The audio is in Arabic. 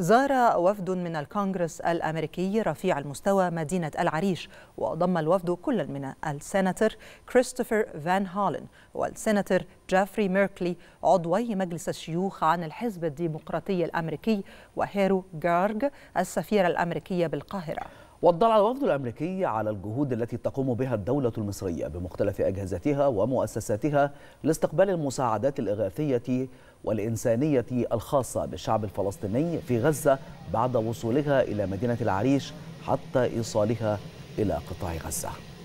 زار وفد من الكونغرس الأمريكي رفيع المستوى مدينة العريش وضم الوفد كل من السناتور كريستوفر فان هولن والسناتور جافري ميركلي عضوي مجلس الشيوخ عن الحزب الديمقراطي الأمريكي وهيرو جارج السفيرة الأمريكية بالقاهرة والضلع الوفد الأمريكي على الجهود التي تقوم بها الدولة المصرية بمختلف أجهزتها ومؤسساتها لاستقبال المساعدات الإغاثية والإنسانية الخاصة بالشعب الفلسطيني في غزة بعد وصولها إلى مدينة العريش حتى إيصالها إلى قطاع غزة